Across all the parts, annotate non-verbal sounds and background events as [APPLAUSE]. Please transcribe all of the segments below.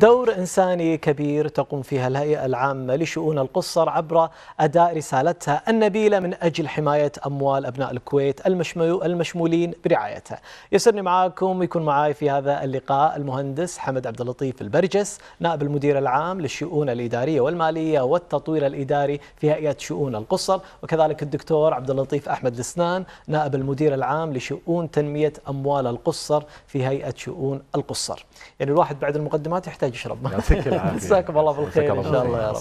دور إنساني كبير تقوم فيها الهيئة العامة لشؤون القصر عبر أداء رسالتها النبيلة من أجل حماية أموال أبناء الكويت المشمولين برعايتها يسرني معاكم يكون معاي في هذا اللقاء المهندس حمد عبد اللطيف البرجس نائب المدير العام للشؤون الإدارية والمالية والتطوير الإداري في هيئة شؤون القصر وكذلك الدكتور عبد اللطيف أحمد لسنان نائب المدير العام لشؤون تنمية أموال القصر في هيئة شؤون القصر يعني الواحد بعد المقدمات يحتاج تحتاج يشرب جزاكم [LAUGHS] الله بالخير ان شاء الله يا رب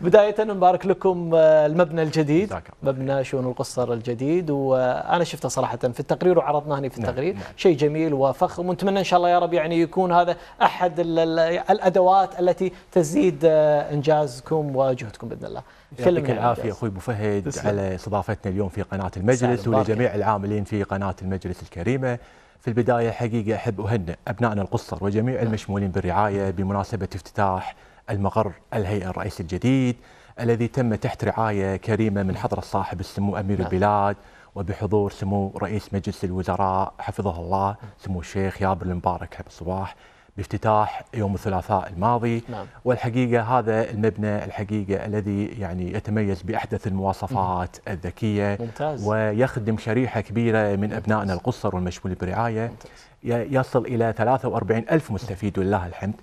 بدايه نبارك لكم آه، المبنى الجديد مبنى شؤون القصر الجديد وانا شفته صراحه في التقرير وعرضناه هنا في نعم، التقرير نعم. شيء جميل وفخم ونتمنى ان شاء الله يا رب يعني يكون هذا احد الادوات التي تزيد آه، انجازكم وجهدكم باذن الله يعطيك العافيه اخوي ابو فهد على استضافتنا اليوم في قناه المجلس ولجميع العاملين في قناه المجلس الكريمه في البداية حقيقة أحب أهنئ أبنائنا القصر وجميع نعم. المشمولين بالرعاية بمناسبة افتتاح المقر الهيئة الرئيسي الجديد الذي تم تحت رعاية كريمة من حضرة صاحب السمو أمير نعم. البلاد وبحضور سمو رئيس مجلس الوزراء حفظه الله نعم. سمو الشيخ يابر المبارك حب الصباح بافتتاح يوم الثلاثاء الماضي نعم. والحقيقة هذا المبنى الحقيقة الذي يعني يتميز بأحدث المواصفات مم. الذكية ممتاز. ويخدم شريحة كبيرة من أبنائنا القصر والمشمول برعاية ممتاز. يصل إلى 43 ألف مستفيد ولله الحمد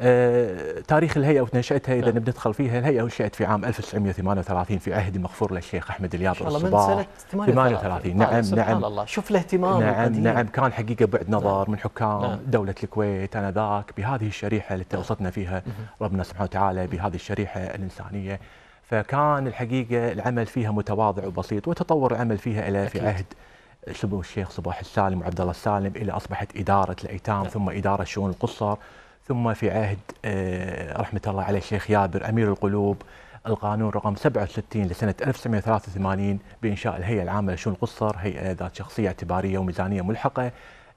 آه، تاريخ الهيئه وتنشاتها اذا نعم. بندخل فيها الهيئه انشات في عام 1938 في عهد له للشيخ احمد الياب الصباح من سنه 38, 38. نعم طيب، نعم سبحان الله شوف الاهتمام نعم القديم. نعم كان حقيقه بعد نعم. نظر نعم. من حكام نعم. دوله الكويت انذاك بهذه الشريحه اللي توسطنا نعم. فيها ربنا سبحانه وتعالى بهذه الشريحه الانسانيه فكان الحقيقه العمل فيها متواضع وبسيط وتطور العمل فيها الى في عهد سمو الشيخ صباح السالم وعبد الله السالم الى اصبحت اداره الايتام نعم. ثم اداره شؤون القصر ثم في عهد آه، رحمة الله عليه الشيخ يابر أمير القلوب القانون رقم 67 لسنة 1983 بإنشاء الهيئة العامة لشؤون القصر هيئة ذات شخصية اعتبارية وميزانية ملحقة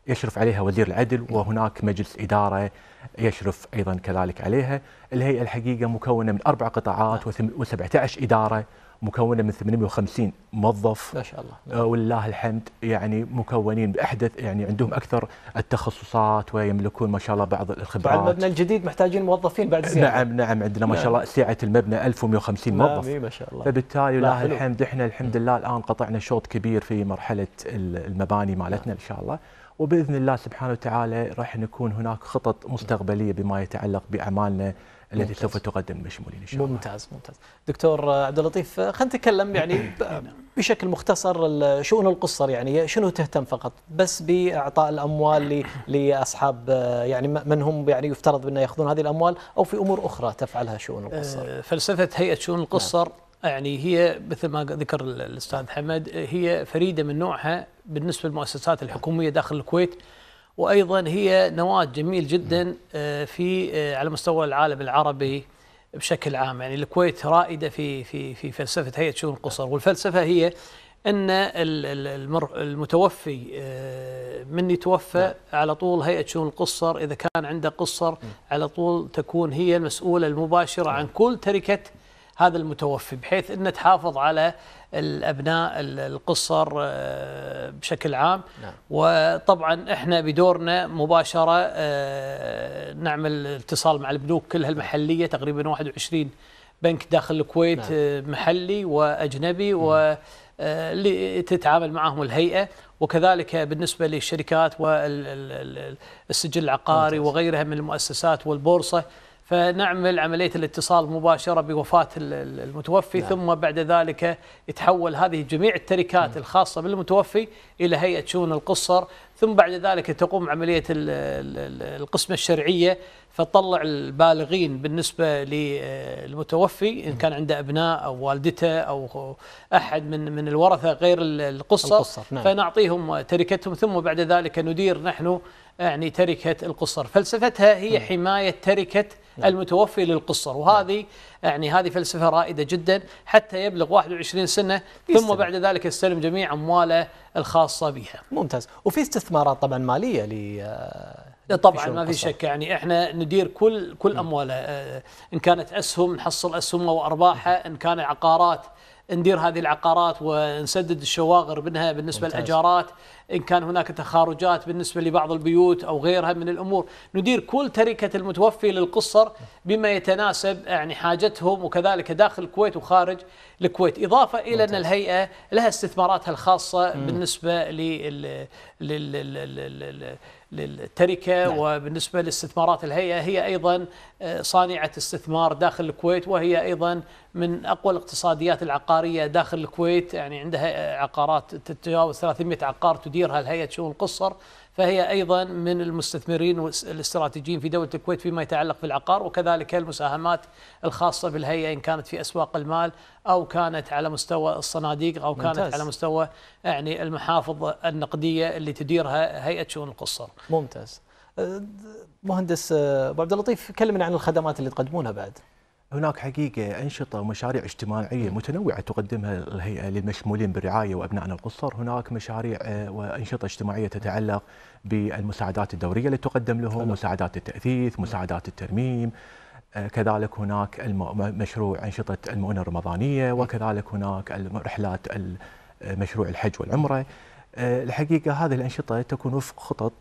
يشرف عليها وزير العدل وهناك مجلس إدارة يشرف أيضا كذلك عليها الهيئة الحقيقة مكونة من أربع قطاعات و17 إدارة مكونه من 850 موظف ما شاء الله آه، ولله الحمد يعني مكونين باحدث يعني عندهم اكثر التخصصات ويملكون ما شاء الله بعض الخبرات بعد المبنى الجديد محتاجين موظفين بعد زياده نعم نعم عندنا ما نعم. شاء الله سعه المبنى 1150 نعم، موظف ما شاء الله فبالتالي ولله الحمد احنا الحمد لله الان قطعنا شوط كبير في مرحله المباني مالتنا ان شاء الله وباذن الله سبحانه وتعالى راح نكون هناك خطط مستقبليه بما يتعلق باعمالنا التي سوف تقدم بشمولين ان شاء الله. ممتاز ممتاز. دكتور عبد اللطيف خلينا نتكلم يعني نعم. بشكل مختصر شؤون القصر يعني شنو تهتم فقط بس باعطاء الاموال [COUGHS] لاصحاب يعني من هم يعني يفترض بانه ياخذون هذه الاموال او في امور اخرى تفعلها شؤون القصر. آه، فلسفه هيئه شؤون نعم. القصر يعني هي مثل ما ذكر الاستاذ حمد هي فريده من نوعها بالنسبه للمؤسسات الحكوميه داخل الكويت وايضا هي نواه جميل جدا آه، في آه، على مستوى العالم العربي بشكل عام يعني الكويت رائده في في في فلسفه هيئه شؤون القصر والفلسفه هي ان المتوفي آه، من يتوفى نعم. على طول هيئه شؤون القصر اذا كان عنده قصر على طول تكون هي المسؤوله المباشره عن نعم. كل تركه هذا المتوفي بحيث أن تحافظ على الأبناء القصر آه، بشكل عام نعم. وطبعا إحنا بدورنا مباشرة آه، نعمل اتصال مع البنوك كلها المحلية تقريبا 21 بنك داخل الكويت نعم. آه، محلي وأجنبي نعم. و اللي تتعامل معهم الهيئة وكذلك بالنسبة للشركات والسجل العقاري وغيرها من المؤسسات والبورصة فنعمل عملية الاتصال مباشرة بوفاة المتوفي نعم. ثم بعد ذلك يتحول هذه جميع التركات نعم. الخاصة بالمتوفي إلى هيئة شؤون القصر ثم بعد ذلك تقوم عملية القسمة الشرعية فتطلع البالغين بالنسبة للمتوفي إن نعم. كان عنده أبناء أو والدته أو أحد من من الورثة غير القصة, القصر. نعم. فنعطيهم تركتهم ثم بعد ذلك ندير نحن يعني تركة القصر فلسفتها هي نعم. حماية تركة نعم. المتوفي للقصر وهذه نعم. يعني هذه فلسفة رائدة جدا حتى يبلغ 21 سنة ثم بعد ذلك يستلم جميع أمواله الخاصة بها ممتاز وفي استثمارات طبعا مالية ل طبعا ما في شك يعني احنا ندير كل كل امواله آه، ان كانت اسهم نحصل اسهمها وارباحها ان كان عقارات ندير هذه العقارات ونسدد الشواغر منها بالنسبة للأجارات إن كان هناك تخارجات بالنسبة لبعض البيوت أو غيرها من الأمور ندير كل تركة المتوفي للقصر بما يتناسب يعني حاجتهم وكذلك داخل الكويت وخارج الكويت إضافة إلى أن الهيئة لها استثماراتها الخاصة بالنسبة لل... لل... للتركة نعم. وبالنسبة لاستثمارات الهيئة هي أيضا آه، صانعة استثمار داخل الكويت وهي أيضا من أقوى الاقتصاديات العقارية داخل الكويت يعني عندها آه، عقارات تتجاوز 300 عقار تدير مديرها الهيئة شؤون القصر فهي أيضا من المستثمرين الاستراتيجيين في دولة الكويت فيما يتعلق بالعقار وكذلك المساهمات الخاصة بالهيئة إن كانت في أسواق المال أو كانت على مستوى الصناديق أو ممتاز. كانت على مستوى يعني المحافظ النقدية اللي تديرها هيئة شؤون القصر ممتاز أه، مهندس أه، أبو عبد اللطيف كلمنا عن الخدمات اللي تقدمونها بعد هناك حقيقة أنشطة ومشاريع اجتماعية متنوعة تقدمها الهيئة للمشمولين بالرعاية وأبنائنا القصر هناك مشاريع آه، وأنشطة اجتماعية تتعلق بالمساعدات الدورية اللي تقدم لهم مساعدات التأثيث مساعدات الترميم آه، كذلك هناك مشروع أنشطة المؤونة الرمضانية وكذلك هناك رحلات آه، مشروع الحج والعمرة الحقيقة هذه الأنشطة تكون وفق خطط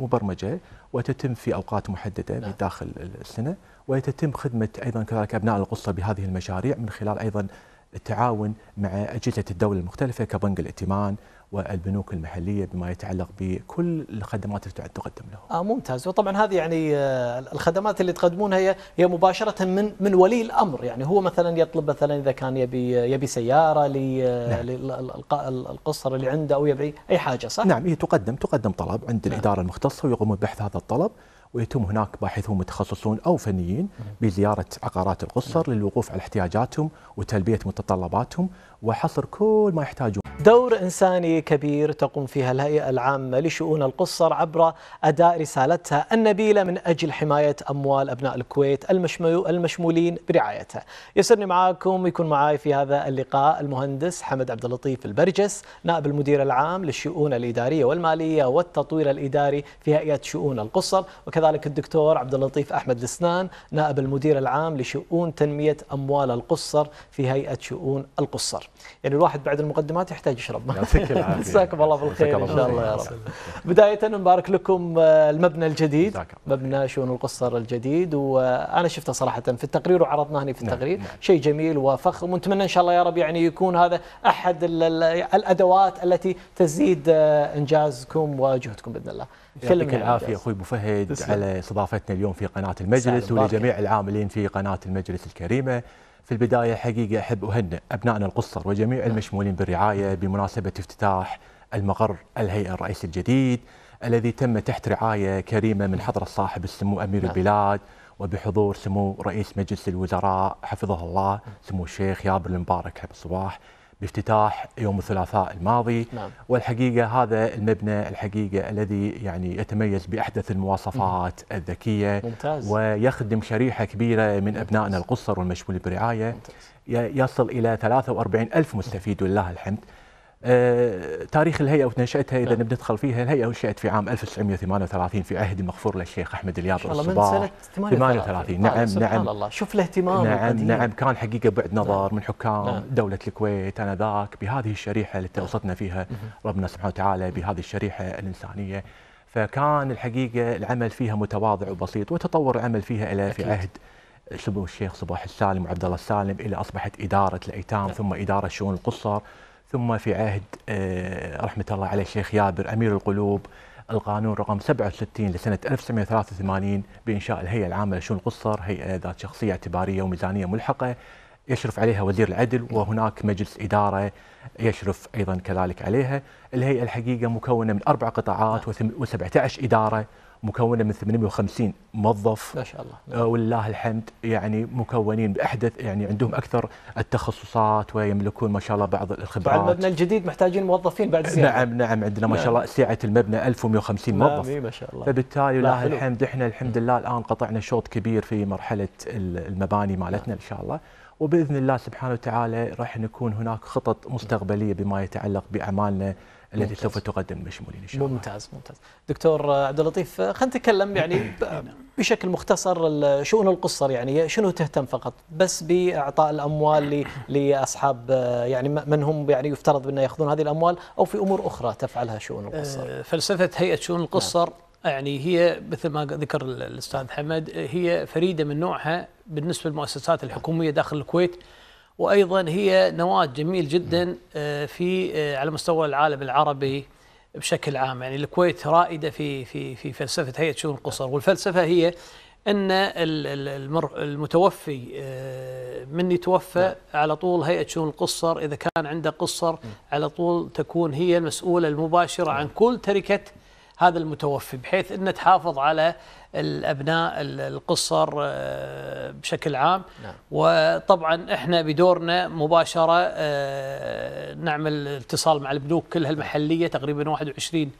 مبرمجة وتتم في أوقات محددة نعم. داخل السنة ويتم خدمة أيضا كذلك أبناء القصة بهذه المشاريع من خلال أيضا التعاون مع أجهزة الدولة المختلفة كبنك الائتمان والبنوك المحليه بما يتعلق بكل الخدمات التي تقدم لهم. آه ممتاز وطبعا هذه يعني آه، الخدمات اللي تقدمونها هي هي مباشره من من ولي الامر يعني هو مثلا يطلب مثلا اذا كان يبي يبي سياره للقصر آه، نعم. اللي عنده او يبي اي حاجه صح؟ نعم هي إيه، تقدم تقدم طلب عند نعم. الاداره المختصه ويقومون ببحث هذا الطلب ويتم هناك باحثون متخصصون او فنيين بزياره عقارات القصر للوقوف على احتياجاتهم وتلبيه متطلباتهم وحصر كل ما يحتاجون دور إنساني كبير تقوم فيها الهيئة العامة لشؤون القصر عبر أداء رسالتها النبيلة من أجل حماية أموال أبناء الكويت المشمولين برعايتها يسرني معاكم ويكون معاي في هذا اللقاء المهندس حمد عبد اللطيف البرجس نائب المدير العام للشؤون الإدارية والمالية والتطوير الإداري في هيئة شؤون القصر وكذلك الدكتور عبد اللطيف أحمد السنان نائب المدير العام لشؤون تنمية أموال القصر في هيئة شؤون القصر يعني الواحد بعد المقدمات يحتاج يشرب يعطيك العافيه [LAUGHS] جزاكم الله بالخير ان شاء الله يا رب بدايه نبارك لكم آه، المبنى الجديد مبنى شؤون القصر الجديد وانا شفته صراحه في التقرير وعرضناه هنا في نعم، التقرير نعم. شيء جميل وفخم ونتمنى ان شاء الله يا رب يعني يكون هذا احد الادوات التي تزيد آه، انجازكم وجهدكم باذن الله يعطيك العافيه اخوي ابو فهد على استضافتنا اليوم في قناه المجلس ولجميع العاملين في قناه المجلس الكريمه في البداية حقيقة أحب أهنئ أبنائنا القصر وجميع المشمولين بالرعاية بمناسبة افتتاح المقر الهيئة الرئيسي الجديد الذي تم تحت رعاية كريمة من حضرة صاحب السمو أمير نعم. البلاد وبحضور سمو رئيس مجلس الوزراء حفظه الله سمو الشيخ يابر المبارك حب الصباح بافتتاح يوم الثلاثاء الماضي نعم. والحقيقه هذا المبنى الحقيقه الذي يعني يتميز باحدث المواصفات مم. الذكيه ممتاز. ويخدم شريحه كبيره من ابنائنا القصر والمشمول برعايه ممتاز. يصل الى 43 الف مستفيد ولله الحمد آه، تاريخ الهيئه وتنشاتها اذا نعم. بندخل فيها الهيئه انشات في عام 1938 في عهد مغفور للشيخ احمد الياض الصباح من سنه 38 نعم طيب، نعم الله شوف الاهتمام نعم القديم. نعم كان حقيقه بعد نظر نعم. من حكام نعم. دوله الكويت انذاك بهذه الشريحه اللي توسطنا نعم. فيها ربنا سبحانه وتعالى بهذه الشريحه الانسانيه فكان الحقيقه العمل فيها متواضع وبسيط وتطور العمل فيها الى في عهد سمو الشيخ صباح السالم وعبد الله السالم الى اصبحت اداره الايتام نعم. ثم اداره شؤون القصر ثم في عهد آه، رحمة الله عليه الشيخ يابر أمير القلوب القانون رقم 67 لسنة 1983 بإنشاء الهيئة العامة لشؤون القصر هيئة ذات شخصية اعتبارية وميزانية ملحقة يشرف عليها وزير العدل وهناك مجلس إدارة يشرف أيضا كذلك عليها الهيئة الحقيقة مكونة من أربع قطاعات و17 إدارة مكونه من 850 موظف ما شاء الله آه ولله الحمد يعني مكونين باحدث يعني عندهم اكثر التخصصات ويملكون ما شاء الله بعض الخبرات بعد المبنى الجديد محتاجين موظفين بعد زياده نعم نعم عندنا ما شاء الله نعم. سعه المبنى 1150 نعم، موظف ما شاء الله فبالتالي ولله الحمد احنا الحمد لله الان قطعنا شوط كبير في مرحله المباني مالتنا نعم. ان شاء الله وباذن الله سبحانه وتعالى راح نكون هناك خطط مستقبليه بما يتعلق باعمالنا التي سوف تقدم بشمولين ان شاء الله. ممتاز ممتاز. دكتور عبد اللطيف خلينا نتكلم يعني نعم. بشكل مختصر شؤون القصر يعني شنو تهتم فقط بس باعطاء الاموال [COUGHS] لاصحاب يعني من هم يعني يفترض انه ياخذون هذه الاموال او في امور اخرى تفعلها شؤون آه، القصر. فلسفه هيئه شؤون نعم. القصر يعني هي مثل ما ذكر الاستاذ حمد هي فريده من نوعها بالنسبه للمؤسسات الحكوميه داخل الكويت وايضا هي نواه جميل جدا آه، في آه، على مستوى العالم العربي بشكل عام يعني الكويت رائده في في في فلسفه هيئه شؤون القصر والفلسفه هي ان المتوفي آه، من يتوفى نعم. على طول هيئه شؤون القصر اذا كان عنده قصر على طول تكون هي المسؤوله المباشره نعم. عن كل تركه هذا المتوفي بحيث أن تحافظ على الأبناء القصر آه، بشكل عام نعم. وطبعا إحنا بدورنا مباشرة آه، نعمل اتصال مع البنوك كلها نعم. المحلية تقريبا 21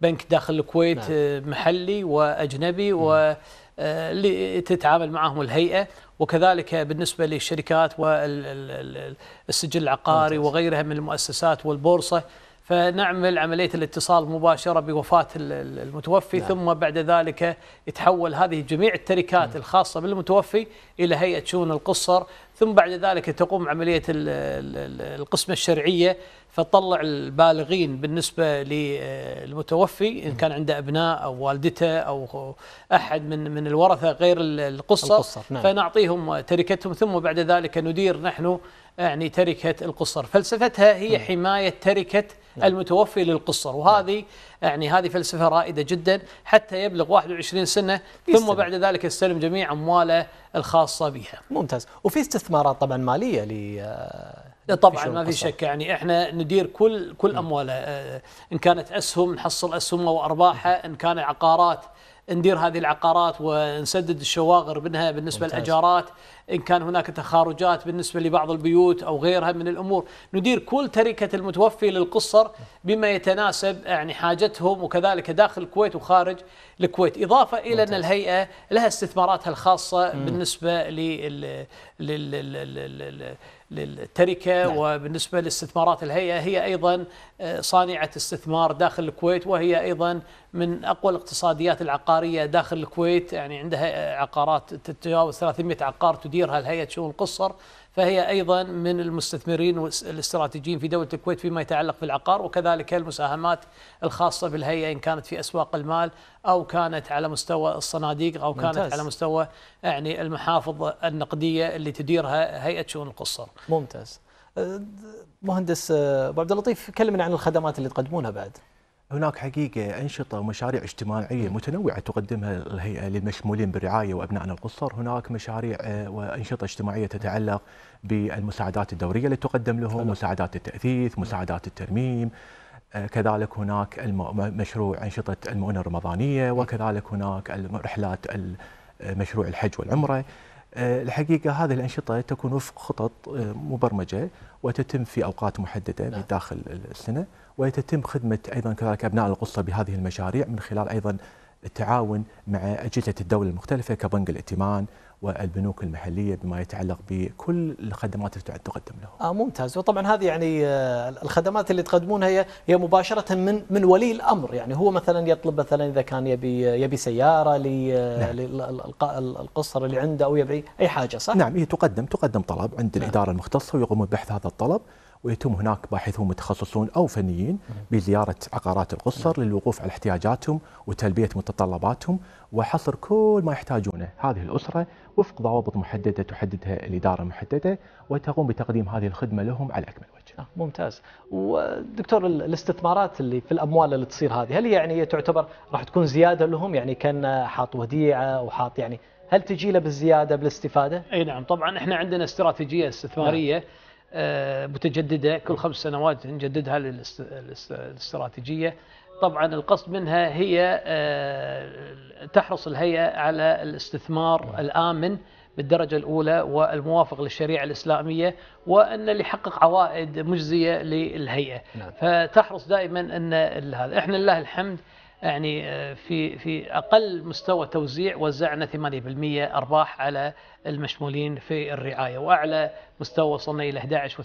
بنك داخل الكويت نعم. آه، محلي وأجنبي نعم. و اللي تتعامل معهم الهيئه وكذلك بالنسبه للشركات والسجل العقاري ممتاز. وغيرها من المؤسسات والبورصه فنعمل عملية الاتصال مباشرة بوفاة المتوفي نعم. ثم بعد ذلك يتحول هذه جميع التركات نعم. الخاصة بالمتوفي إلى هيئة شؤون القصر ثم بعد ذلك تقوم عملية القسمة الشرعية فتطلع البالغين بالنسبة للمتوفي إن كان عنده أبناء أو والدته أو أحد من من الورثة غير القصة, القصر. نعم. فنعطيهم تركتهم ثم بعد ذلك ندير نحن يعني تركة القصر فلسفتها هي نعم. حماية تركة نعم. المتوفي للقصر وهذه نعم. يعني هذه فلسفة رائدة جدا حتى يبلغ 21 سنة ثم بعد ذلك يستلم جميع أمواله الخاصة بها ممتاز وفي استثمارات طبعا مالية ل طبعا ما في شك يعني احنا ندير كل كل امواله آه، ان كانت اسهم نحصل اسهمها وارباحها ان كان عقارات ندير هذه العقارات ونسدد الشواغر منها بالنسبه للاجارات ان كان هناك تخارجات بالنسبه لبعض البيوت او غيرها من الامور ندير كل تركه المتوفي للقصر بما يتناسب يعني حاجتهم وكذلك داخل الكويت وخارج الكويت اضافه الى ممتاز. ان الهيئه لها استثماراتها الخاصه مم. بالنسبه لل للتركة نعم. وبالنسبة لاستثمارات الهيئة هي أيضا آه، صانعة استثمار داخل الكويت وهي أيضا من أقوى الاقتصاديات العقارية داخل الكويت يعني عندها آه، عقارات تتجاوز 300 عقار تديرها الهيئة شؤون القصر فهي أيضا من المستثمرين الاستراتيجيين في دولة الكويت فيما يتعلق بالعقار وكذلك المساهمات الخاصة بالهيئة إن كانت في أسواق المال أو كانت على مستوى الصناديق أو كانت ممتاز. على مستوى يعني المحافظ النقدية اللي تديرها هيئة شؤون القصر ممتاز أه، مهندس أه، ابو عبد اللطيف كلمنا عن الخدمات اللي تقدمونها بعد هناك حقيقة أنشطة ومشاريع اجتماعية متنوعة تقدمها الهيئة للمشمولين بالرعاية وأبنائنا القصر هناك مشاريع آه، وأنشطة اجتماعية تتعلق بالمساعدات الدورية اللي تقدم لهم مساعدات التأثيث مساعدات الترميم آه، كذلك هناك مشروع أنشطة المؤونة الرمضانية وكذلك هناك رحلات آه، مشروع الحج والعمرة الحقيقه هذه الانشطه تكون وفق خطط مبرمجه وتتم في اوقات محدده نعم. داخل السنه ويتم خدمة أيضا كذلك أبناء القصة بهذه المشاريع من خلال أيضا التعاون مع أجهزة الدولة المختلفة كبنك الائتمان والبنوك المحلية بما يتعلق بكل الخدمات التي تقدم لهم. آه ممتاز وطبعا هذه يعني آه، الخدمات اللي تقدمونها هي هي مباشرة من من ولي الأمر يعني هو مثلا يطلب مثلا إذا كان يبي يبي سيارة للقصر نعم. آه، اللي عنده أو يبي أي حاجة صح؟ نعم هي إيه، تقدم تقدم طلب عند نعم. الإدارة المختصة ويقومون ببحث هذا الطلب ويتم هناك باحثون متخصصون او فنيين بزياره عقارات القصر للوقوف على احتياجاتهم وتلبيه متطلباتهم وحصر كل ما يحتاجونه هذه الاسره وفق ضوابط محدده تحددها الاداره المحدده وتقوم بتقديم هذه الخدمه لهم على اكمل وجه. آه، ممتاز. ودكتور الاستثمارات اللي في الاموال اللي تصير هذه هل يعني تعتبر راح تكون زياده لهم يعني كان حاط وديعه وحاط يعني هل تجي له بالزياده بالاستفاده؟ اي نعم طبعا احنا عندنا استراتيجيه استثماريه نعم. آه، متجدده كل خمس سنوات نجددها للاستراتيجيه طبعا القصد منها هي آه، تحرص الهيئه على الاستثمار الامن بالدرجة الأولى والموافق للشريعة الإسلامية وأن اللي يحقق عوائد مجزية للهيئة نعم. فتحرص دائما أن هذا إحنا لله الحمد يعني آه، في في اقل مستوى توزيع وزعنا 8% ارباح على المشمولين في الرعايه واعلى مستوى وصلنا الى 11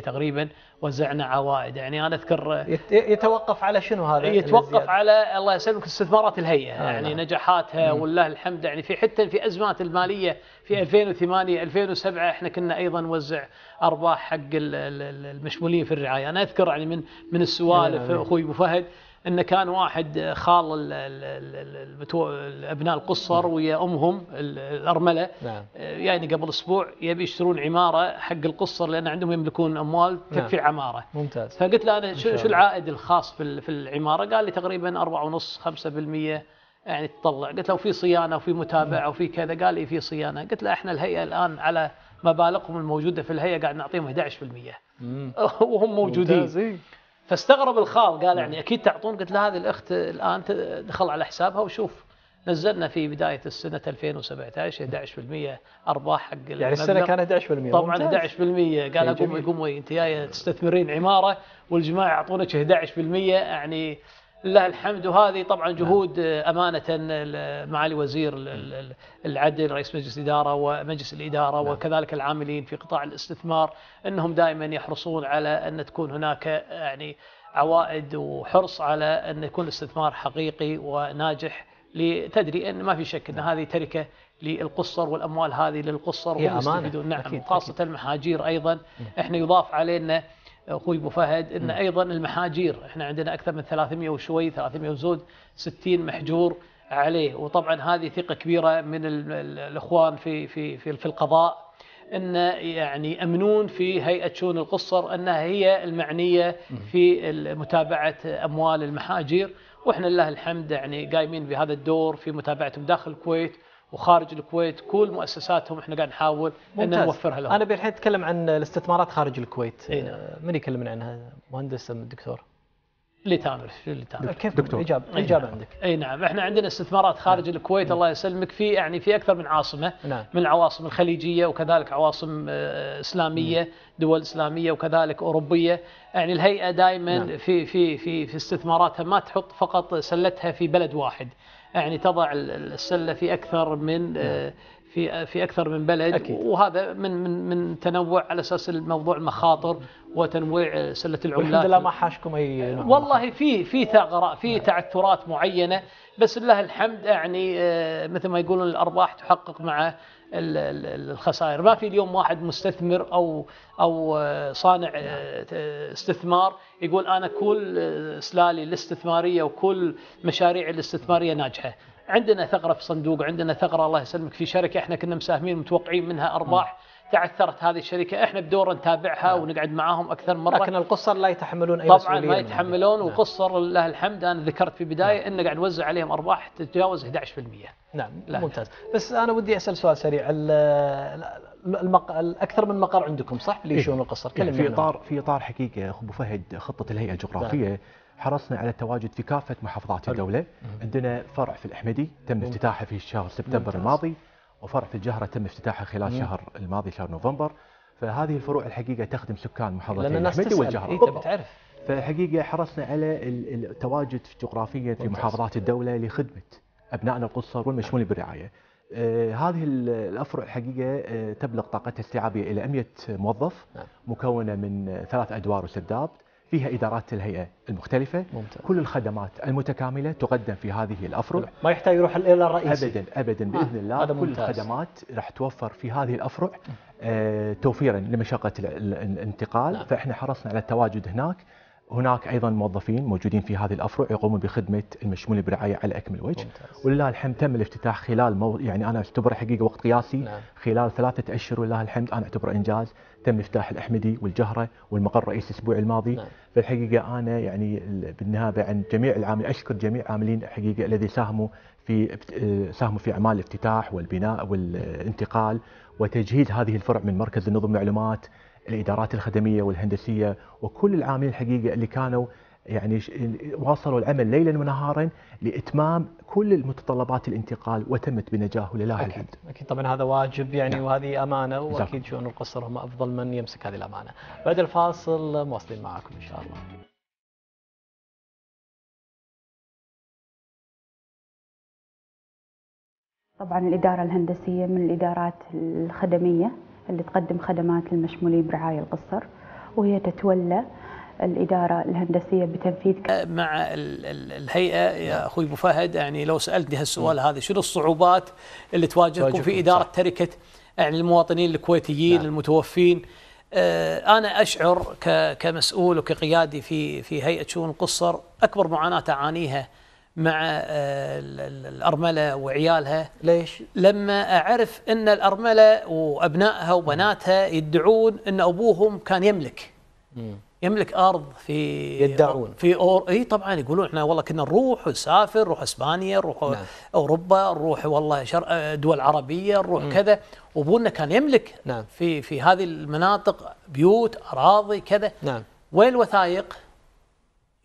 و12% تقريبا وزعنا عوائد يعني انا اذكر آه، يتوقف على شنو هذا يتوقف على الله يسلمك استثمارات الهيئه آه يعني نعم. نجاحاتها مم. والله الحمد يعني في حتى في ازمات الماليه في 2008 2007 احنا كنا ايضا نوزع ارباح حق المشمولين في الرعايه انا اذكر يعني من من السوالف نعم، نعم. اخوي ابو فهد ان كان واحد خال ابناء القصر نعم. ويا امهم الارمله نعم. آه، يعني قبل اسبوع يبي يشترون عماره حق القصر لان عندهم يملكون اموال نعم. تكفي نعم. عماره ممتاز فقلت له انا شو, شو العائد الخاص في العماره قال لي تقريبا 4.5 5% يعني تطلع قلت له في صيانه وفي متابعه نعم. وفي كذا قال لي في صيانه قلت له احنا الهيئه الان على مبالغهم الموجوده في الهيئه قاعد نعطيهم 11% [LAUGHS] وهم موجودين ممتاز. إيه. فاستغرب الخال قال يعني نعم. اكيد تعطون قلت له هذه الاخت الان دخل على حسابها وشوف نزلنا في بداية السنة 2017 11% أرباح حق يعني السنة كان 11% طبعا ممتاز. 11% قال يعني أقوم قومي أنت جاية تستثمرين عمارة والجماعة يعطونك 11% يعني لله الحمد وهذه طبعا نعم. جهود آه، أمانة معالي وزير العدل رئيس مجلس الإدارة ومجلس الإدارة نعم. وكذلك العاملين في قطاع الاستثمار أنهم دائما يحرصون على أن تكون هناك يعني عوائد وحرص على أن يكون الاستثمار حقيقي وناجح لتدري أن ما في شك أن نعم. هذه تركة للقصر والأموال هذه للقصر هم يستفيدون نعم خاصة المحاجير أيضا احنا يضاف علينا اخوي ابو فهد ان ايضا المحاجير احنا عندنا اكثر من 300 وشوي 300 وزود 60 محجور عليه وطبعا هذه ثقه كبيره من الاخوان في في في, في القضاء ان يعني امنون في هيئه شؤون القصر انها هي المعنيه في متابعه اموال المحاجير واحنا لله الحمد يعني قايمين بهذا الدور في متابعتهم داخل الكويت وخارج الكويت كل مؤسساتهم احنا قاعد نحاول ان نوفرها لهم. انا الحين اتكلم عن الاستثمارات خارج الكويت. إيه نعم. آه، من يكلمنا عنها؟ مهندس ام الدكتور؟ اللي تامر اللي تامر كيف دكتور اجاب إيه اجابه نعم. عندك اي نعم احنا عندنا استثمارات خارج نعم. الكويت الله يسلمك في يعني في اكثر من عاصمه نعم. من العواصم الخليجيه وكذلك عواصم آه، اسلاميه نعم. دول اسلاميه وكذلك اوروبيه يعني الهيئه دائما نعم. في في في في استثماراتها ما تحط فقط سلتها في بلد واحد يعني تضع السلة في أكثر من نعم. آه، في في اكثر من بلد أكيد. وهذا من من من تنوع على اساس الموضوع المخاطر وتنويع سله العملات الحمد لله ما حاشكم اي نوع والله في في ثغره في تعثرات معينه بس لله الحمد يعني آه، مثل ما يقولون الارباح تحقق مع الخسائر ما في اليوم واحد مستثمر او او آه، صانع آه، استثمار يقول انا كل سلالي الاستثماريه وكل مشاريعي الاستثماريه ناجحه عندنا ثغرة في صندوق عندنا ثغرة الله يسلمك في شركة احنا كنا مساهمين متوقعين منها أرباح تعثرت هذه الشركة احنا بدور نتابعها نعم. ونقعد معاهم أكثر مرة لكن القصر لا يتحملون أي طبعا ما يتحملون نعم. وقصر لله الحمد أنا ذكرت في بداية نعم. أن قاعد نوزع عليهم أرباح تتجاوز 11% نعم لا ممتاز بس أنا ودي أسأل سؤال سريع المق... اكثر من مقر عندكم صح في إيه. ليشون القصر إيه؟ في اطار في اطار حقيقه ابو فهد خطه الهيئه الجغرافيه نعم. حرصنا على التواجد في كافة محافظات الدولة عندنا فرع في الأحمدي تم افتتاحه في شهر سبتمبر الماضي وفرع في الجهرة تم افتتاحه خلال شهر الماضي شهر نوفمبر فهذه الفروع الحقيقة تخدم سكان محافظة الأحمدي والجهرة إيه، طيب، تعرف فحقيقة حرصنا على التواجد جغرافيا في محافظات الدولة لخدمة أبنائنا القصر والمشمولين بالرعاية آه، هذه الافرع الحقيقه آه، تبلغ طاقتها الاستيعابيه الى 100 موظف نعم. مكونه من ثلاث ادوار وسداد فيها إدارات الهيئة المختلفة ممتاز. كل الخدمات المتكاملة تقدم في هذه الأفرع طيب، ما يحتاج يروح إلى الرئيس أبدا أبدا بإذن آه. الله كل ممتاز. الخدمات راح توفر في هذه الأفرع آه توفيرا لمشقة الانتقال نعم. فإحنا حرصنا على التواجد هناك هناك ايضا موظفين موجودين في هذه الافرع يقومون بخدمه المشمول برعايه على اكمل وجه ممتاز. ولله الحمد تم الافتتاح خلال مو... يعني انا اعتبره حقيقه وقت قياسي نعم. خلال ثلاثه اشهر ولله الحمد انا اعتبره انجاز تم افتتاح الاحمدي والجهره والمقر الرئيسي الاسبوع الماضي نعم. فالحقيقه انا يعني بالنيابه عن جميع العاملين اشكر جميع عاملين حقيقه الذي ساهموا في ساهموا في اعمال الافتتاح والبناء والانتقال وتجهيز هذه الفرع من مركز النظم معلومات الادارات الخدميه والهندسيه وكل العاملين الحقيقه اللي كانوا يعني واصلوا العمل ليلا ونهارا لاتمام كل المتطلبات الانتقال وتمت بنجاح ولله الحمد. اكيد طبعا هذا واجب يعني نعم. وهذه امانه واكيد شؤون القصر هم افضل من يمسك هذه الامانه. بعد الفاصل مواصلين معاكم ان شاء الله. طبعا الإدارة الهندسية من الإدارات الخدمية اللي تقدم خدمات للمشمولين برعاية القصر وهي تتولى الإدارة الهندسية بتنفيذ أه، مع الهيئة يا أخوي أبو فهد يعني لو سألتني هالسؤال هذا شنو الصعوبات اللي تواجهكم في إدارة صح. تركة يعني المواطنين الكويتيين نعم. المتوفين أه، انا اشعر كمسؤول وكقيادي في في هيئه شؤون القصر اكبر معاناه اعانيها مع آه، الأرملة وعيالها ليش؟ لما أعرف أن الأرملة وأبنائها وبناتها يدعون أن أبوهم كان يملك يملك ارض في يدعون في أور... اي طبعا يقولون احنا والله كنا نروح ونسافر نروح اسبانيا نروح نعم. اوروبا نروح والله شر... آه، دول عربيه نروح مم. كذا وابونا كان يملك نعم. في في هذه المناطق بيوت اراضي كذا نعم. وين الوثائق؟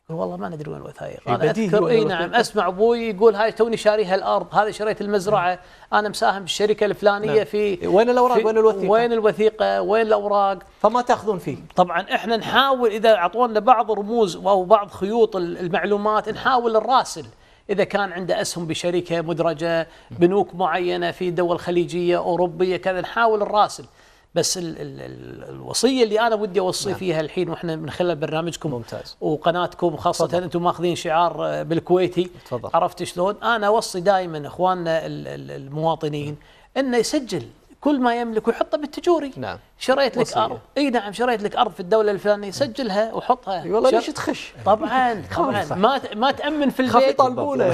إيه، والله ما ندري وين الوثائق إيه، انا اذكر اي نعم اسمع ابوي يقول هاي توني شاريها الارض هذا شريت المزرعه نعم. انا مساهم بالشركه الفلانيه نعم. في إيه، وين الاوراق وين الوثيقه وين الوثيقه وين الاوراق فما تاخذون فيه طبعا احنا نحاول اذا اعطونا بعض رموز او بعض خيوط المعلومات نحاول الراسل إذا كان عنده أسهم بشركة مدرجة بنوك معينة في دول خليجية أوروبية كذا نحاول الراسل بس الـ الـ الوصيه اللي انا ودي اوصي نعم. فيها الحين واحنا من خلال برنامجكم ممتاز وقناتكم خاصه تفضل. انتم ماخذين شعار بالكويتي تفضل. عرفت شلون؟ انا اوصي دائما اخواننا المواطنين نعم. انه يسجل كل ما يملك ويحطه بالتجوري نعم شريت لك ارض اي نعم شريت لك ارض في الدوله الفلانيه سجلها وحطها والله والله ليش تخش طبعا [LAUGHS] طبعا ما ما تامن في البيت يطالبونه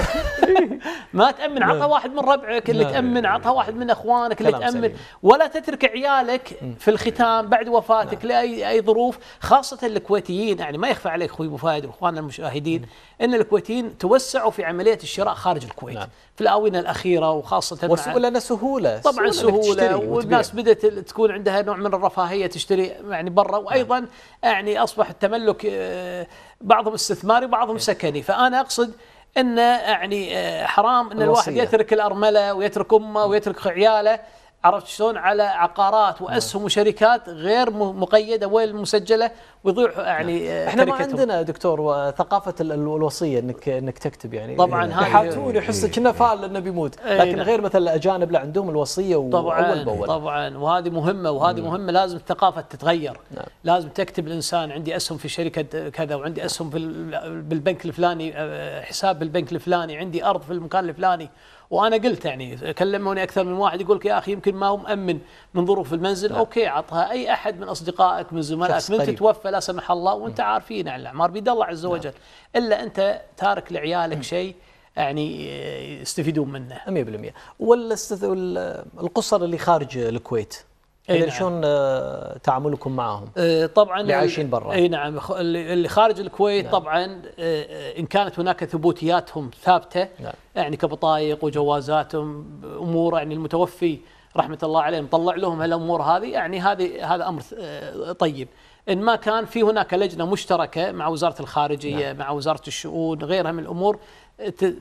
[LAUGHS] ما تامن عطها نعم. واحد من ربعك اللي نعم. تامن عطها واحد من اخوانك اللي تامن ولا تترك عيالك في الختام بعد وفاتك نعم. لاي اي ظروف خاصه الكويتيين يعني ما يخفى عليك اخوي ابو فهد واخواننا المشاهدين ان الكويتيين توسعوا في عمليه الشراء خارج الكويت في الآونة الأخيرة وخاصة وسهولة سهولة طبعا سهولة والناس بدأت تكون عندها نوع من الرفاهية تشتري يعني برا نعم. وأيضا يعني أصبح التملك آه، بعضهم استثماري وبعضهم إيه. سكني فأنا أقصد أن يعني آه، حرام أن الواحد يترك الأرملة ويترك أمه ويترك عياله عرفت شلون على عقارات واسهم نعم. وشركات غير مقيده وين مسجله ويضيع نعم. يعني آه، احنا ما عندنا دكتور ثقافه الوصيه انك انك تكتب يعني طبعا إيه، هاي حاتون إيه. يحس كنا إيه. فال انه بيموت نعم. لكن غير مثلا الاجانب لا عندهم الوصيه طبعا باول طبعا وهذه مهمه وهذه مهمه لازم الثقافه تتغير نعم. لازم تكتب الانسان عندي اسهم في شركه كذا وعندي اسهم في بالبنك الفلاني آه، حساب بالبنك الفلاني عندي ارض في المكان الفلاني وانا قلت يعني كلموني اكثر من واحد يقول لك يا اخي يمكن ما هو مامن من ظروف المنزل لا. نعم. اوكي عطها اي احد من اصدقائك من زملائك من تتوفى لا سمح الله نعم. وانت عارفين يعني الاعمار بيد الله عز وجل لا. نعم. الا انت تارك لعيالك شيء يعني يستفيدون منه 100% والقصر اللي خارج الكويت اي إيه نعم. شلون آه، تعاملكم معهم؟ إيه طبعا اللي عايشين برا اي نعم اللي خارج الكويت نعم. طبعا آه، آه، ان كانت هناك ثبوتياتهم ثابته نعم. يعني كبطايق وجوازاتهم امور يعني المتوفي رحمه الله عليه مطلع لهم هالامور هذه يعني هذه هذا امر طيب ان ما كان في هناك لجنه مشتركه مع وزاره الخارجيه نعم. مع وزاره الشؤون غيرها من الامور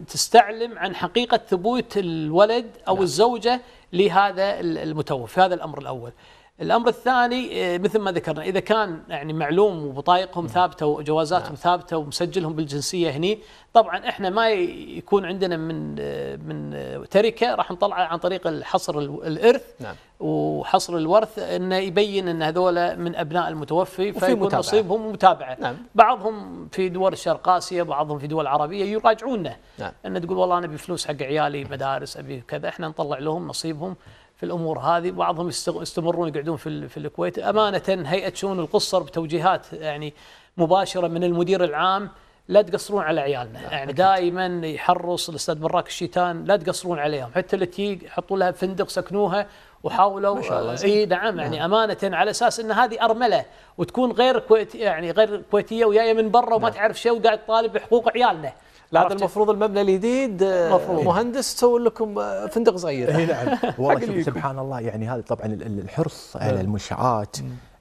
تستعلم عن حقيقة ثبوت الولد أو لا. نعم. الزوجة لهذا المتوفى هذا الأمر الأول الامر الثاني آه، مثل ما ذكرنا اذا كان يعني معلوم وبطايقهم نعم. ثابته وجوازاتهم نعم. ثابته ومسجلهم بالجنسيه هني طبعا احنا ما يكون عندنا من آه، من آه، تركه راح نطلعه عن طريق الحصر الارث نعم. وحصر الورث انه يبين ان هذول من ابناء المتوفي فيكون نصيبهم متابعه نعم. بعضهم في دول شرق اسيا بعضهم في دول عربيه يراجعونه نعم. ان تقول والله انا ابي فلوس حق عيالي مدارس ابي كذا احنا نطلع لهم نصيبهم في الامور هذه بعضهم يستمرون يقعدون في, في الكويت امانه هيئه شؤون القصر بتوجيهات يعني مباشره من المدير العام لا تقصرون على عيالنا يعني دائما يحرص الاستاذ براك الشيتان لا تقصرون عليهم حتى اللي تجي حطوا لها فندق سكنوها وحاولوا اي نعم يعني نعم. امانه على اساس ان هذه ارمله وتكون غير كويت يعني غير كويتيه وجايه من برا وما نعم. تعرف شيء وقاعد تطالب بحقوق عيالنا لا هذا المفروض المبنى الجديد آه، مهندس تسوي لكم آه، فندق صغير اي نعم [LAUGHS] والله سبحان الله يعني هذا طبعا الحرص على نعم. المنشآت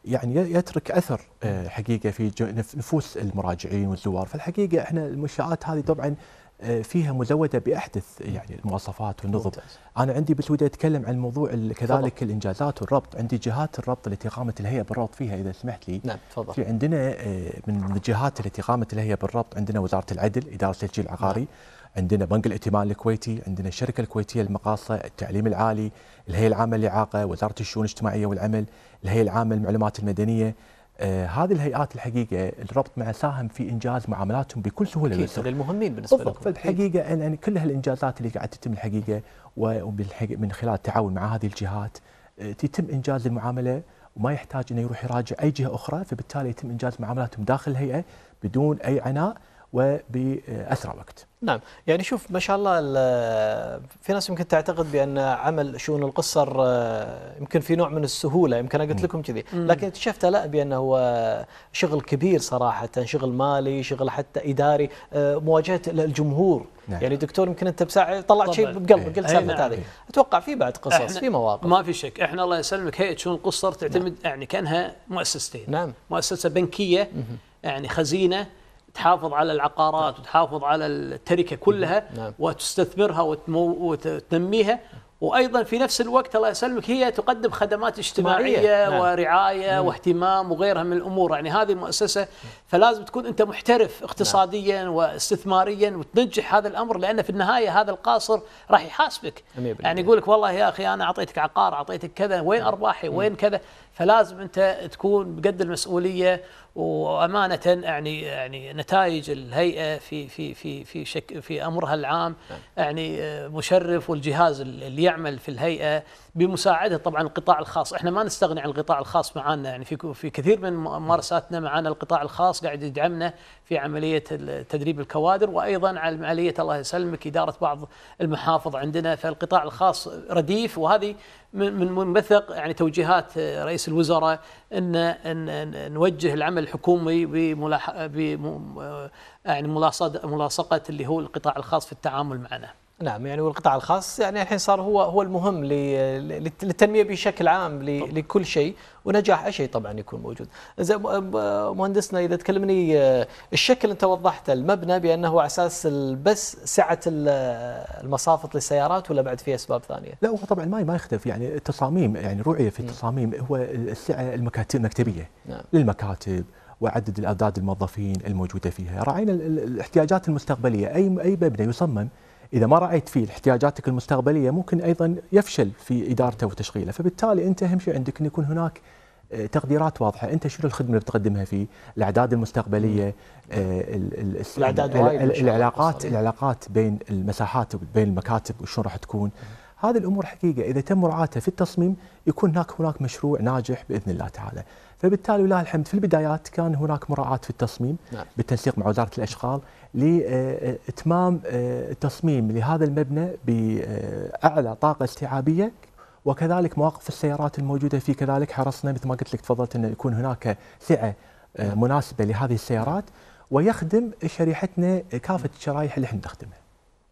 يعني يترك اثر آه، حقيقه في نفوس المراجعين والزوار فالحقيقه احنا المنشآت هذه طبعا آه، فيها مزوده باحدث يعني المواصفات والنظم انا عندي بس ودي اتكلم عن موضوع كذلك فضل. الانجازات والربط عندي جهات الربط التي قامت الهيئه بالربط فيها اذا سمحت لي نعم تفضل في عندنا آه، من الجهات التي قامت الهيئه بالربط عندنا وزاره العدل اداره التسجيل العقاري نعم. عندنا بنك الائتمان الكويتي عندنا الشركه الكويتيه للمقاصه التعليم العالي الهيئه العامه للاعاقه وزاره الشؤون الاجتماعيه والعمل الهيئه العامه للمعلومات المدنيه آه هذه الهيئات الحقيقه الربط مع ساهم في انجاز معاملاتهم بكل سهوله اكيد هذول المهمين بالنسبه لكم فالحقيقه يعني كل هالانجازات اللي قاعد تتم الحقيقه ومن خلال التعاون مع هذه الجهات آه، تتم انجاز المعامله وما يحتاج انه يروح يراجع اي جهه اخرى فبالتالي يتم انجاز معاملاتهم داخل الهيئه بدون اي عناء وبأسرع وقت نعم يعني شوف ما شاء الله في ناس يمكن تعتقد بأن عمل شؤون القصر آه، يمكن في نوع من السهولة يمكن أنا قلت لكم كذي لكن اكتشفت لا بأنه هو شغل كبير صراحة شغل مالي شغل حتى إداري آه، مواجهة الجمهور نعم. يعني دكتور يمكن أنت بساعة طلعت شيء بقلبك إيه. قلت إيه، سالفة نعم. هذه أتوقع في بعد قصص في مواقف ما في شك احنا الله يسلمك هيئة شؤون القصر تعتمد نعم. يعني كأنها مؤسستين نعم مؤسسة بنكية يعني خزينة تحافظ على العقارات وتحافظ على التركه كلها نعم. نعم. وتستثمرها وتمو وتنميها وايضا في نفس الوقت الله يسلمك هي تقدم خدمات اجتماعيه نعم. ورعايه نعم. واهتمام وغيرها من الامور يعني هذه المؤسسة فلازم تكون انت محترف نعم. اقتصاديا نعم. واستثماريا وتنجح هذا الامر لان في النهايه هذا القاصر راح يحاسبك يعني يقول لك والله يا اخي انا اعطيتك عقار اعطيتك كذا وين نعم. ارباحي وين كذا فلازم انت تكون بقد المسؤوليه وامانه يعني يعني نتائج الهيئه في في في في شك في امرها العام يعني آه، مشرف والجهاز اللي يعمل في الهيئه بمساعده طبعا القطاع الخاص، احنا ما نستغني عن القطاع الخاص معانا يعني في في كثير من ممارساتنا معانا القطاع الخاص قاعد يدعمنا في عمليه تدريب الكوادر وايضا على عمليه الله يسلمك اداره بعض المحافظ عندنا فالقطاع الخاص رديف وهذه من منبثق يعني توجيهات آه، رئيس الوزراء ان ان نوجه العمل الحكومي بملاح آه، يعني ملاصقه اللي هو القطاع الخاص في التعامل معنا. نعم يعني والقطاع الخاص يعني الحين صار هو هو المهم للتنميه بشكل عام لكل شيء ونجاح اي شيء طبعا يكون موجود. مهندسنا اذا تكلمني آه، الشكل انت وضحته المبنى بانه على اساس بس سعه المصافط للسيارات ولا بعد في اسباب ثانيه؟ لا هو طبعا ما ما يختلف يعني التصاميم يعني رؤيه في التصاميم هو السعه المكتبيه نعم. للمكاتب وعدد الاعداد الموظفين الموجوده فيها، راعينا الاحتياجات المستقبليه اي اي مبنى يصمم اذا ما رعيت فيه احتياجاتك المستقبليه ممكن ايضا يفشل في ادارته وتشغيله فبالتالي انت اهم شيء عندك ان يكون هناك آه، تقديرات واضحه انت شنو الخدمه اللي بتقدمها فيه الاعداد المستقبليه آه، الاعداد العلاقات العلاقات بين المساحات وبين المكاتب وشلون راح تكون هذه الامور حقيقه اذا تم مراعاتها في التصميم يكون هناك هناك مشروع ناجح باذن الله تعالى، فبالتالي ولله الحمد في البدايات كان هناك مراعاه في التصميم نعم. بالتنسيق مع وزاره الاشغال، لاتمام آه، تصميم لهذا المبنى باعلى طاقه استيعابيه وكذلك مواقف السيارات الموجوده فيه كذلك حرصنا مثل ما قلت لك تفضلت انه يكون هناك سعه آه، مناسبه لهذه السيارات ويخدم شريحتنا كافه الشرايح اللي احنا نخدمها.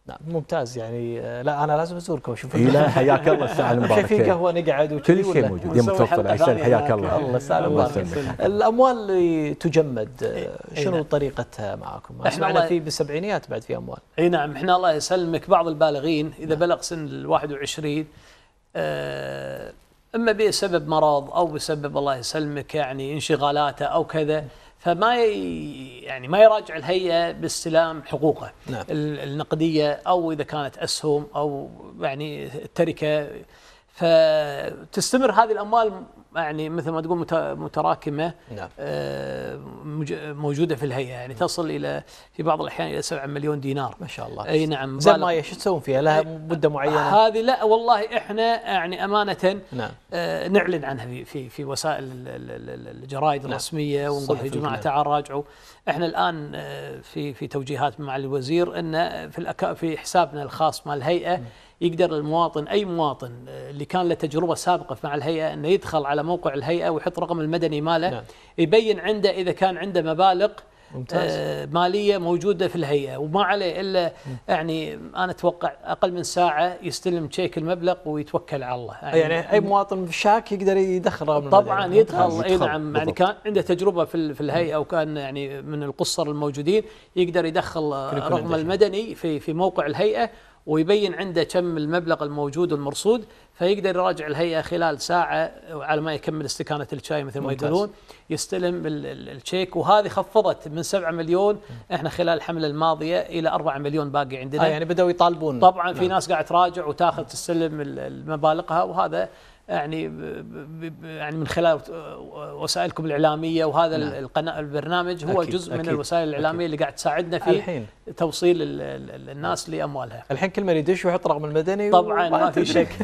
نعم ممتاز يعني آه، لا انا لازم ازوركم اشوف لا حياك الله الساعه المباركه [LAUGHS] في قهوه نقعد كل شيء موجود يوم تفضل عشان حياك الله الله الساعه المباركه [LAUGHS] الاموال اللي تجمد آه، شنو نعم. طريقتها معاكم؟ احنا معنا في بالسبعينيات بعد في اموال اي نعم احنا الله يسلمك بعض البالغين اذا نعم. بلغ سن ال 21 آه، اما بسبب مرض او بسبب الله يسلمك يعني انشغالاته او كذا فما يعني ما يراجع الهيئه باستلام حقوقه نعم. النقديه او اذا كانت اسهم او يعني التركه فتستمر هذه الاموال يعني مثل ما تقول متراكمه نعم. آه، موجوده في الهيئه يعني تصل الى في بعض الاحيان الى 7 مليون دينار ما شاء الله اي نعم زي ما شو تسوون فيها لها مده معينه هذه لا والله احنا يعني امانه نعم. آه، نعلن عنها في في, في وسائل الجرائد نعم. ونقول يا جماعه نعم. تعال راجعوا احنا الان آه، في في توجيهات مع الوزير ان في في حسابنا الخاص مع الهيئه نعم. يقدر المواطن اي مواطن آه، اللي كان له تجربه سابقه مع الهيئه انه يدخل على موقع الهيئه ويحط رقم المدني ماله نعم. يبين عنده اذا كان عنده مبالغ ممتاز. آه، ماليه موجوده في الهيئه وما عليه الا يعني انا اتوقع اقل من ساعه يستلم تشيك المبلغ ويتوكل على الله يعني, يعني اي مواطن شاك يقدر يدخل رقم طبعا المدني. يدخل اي نعم يعني كان عنده تجربه في في الهيئه وكان يعني من القصر الموجودين يقدر يدخل رقم المدني في في موقع الهيئه ويبين عنده كم المبلغ الموجود والمرصود فيقدر يراجع الهيئه خلال ساعه على ما يكمل استكانه الشاي مثل ما يقولون يستلم الشيك وهذه خفضت من 7 مليون احنا خلال الحمله الماضيه الى 4 مليون باقي عندنا آه يعني بداوا يطالبون طبعا في نعم. ناس قاعد تراجع وتاخذ تستلم مبالغها وهذا يعني يعني من خلال وسائلكم الاعلاميه وهذا نعم. القناه البرنامج هو أكيد جزء أكيد من الوسائل الاعلاميه أكيد اللي قاعد تساعدنا في الحين توصيل الناس لاموالها. الحين كل من يدش ويحط رقم المدني طبعا ما في شك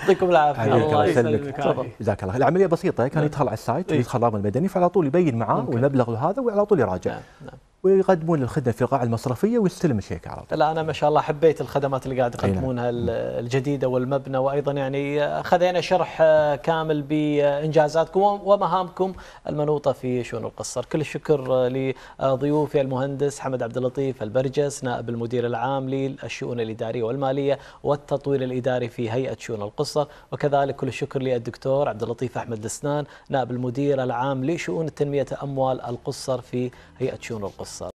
يعطيكم العافيه الله يسلمك جزاك الله العمليه بسيطه كان نعم. يدخل على السايت إيه. ويدخل الرقم المدني فعلى طول يبين معاه والمبلغ وهذا وعلى طول يراجع. نعم. نعم. ويقدمون الخدمه في القاعه المصرفيه ويستلم الشيك على طول. لا انا ما شاء الله حبيت الخدمات اللي قاعد نعم. يقدمونها الجديده والمبنى وايضا يعني خذينا شرح آه، كامل بانجازاتكم ومهامكم المنوطه في شؤون القصر. كل الشكر آه، لضيوفي المهندس حمد عبد اللطيف البرجس نائب المدير العام للشؤون الاداريه والماليه والتطوير الاداري في هيئه شؤون القصر وكذلك كل الشكر للدكتور عبد اللطيف احمد السنان نائب المدير العام لشؤون تنميه اموال القصر في هيئه شؤون القصر. الصلاة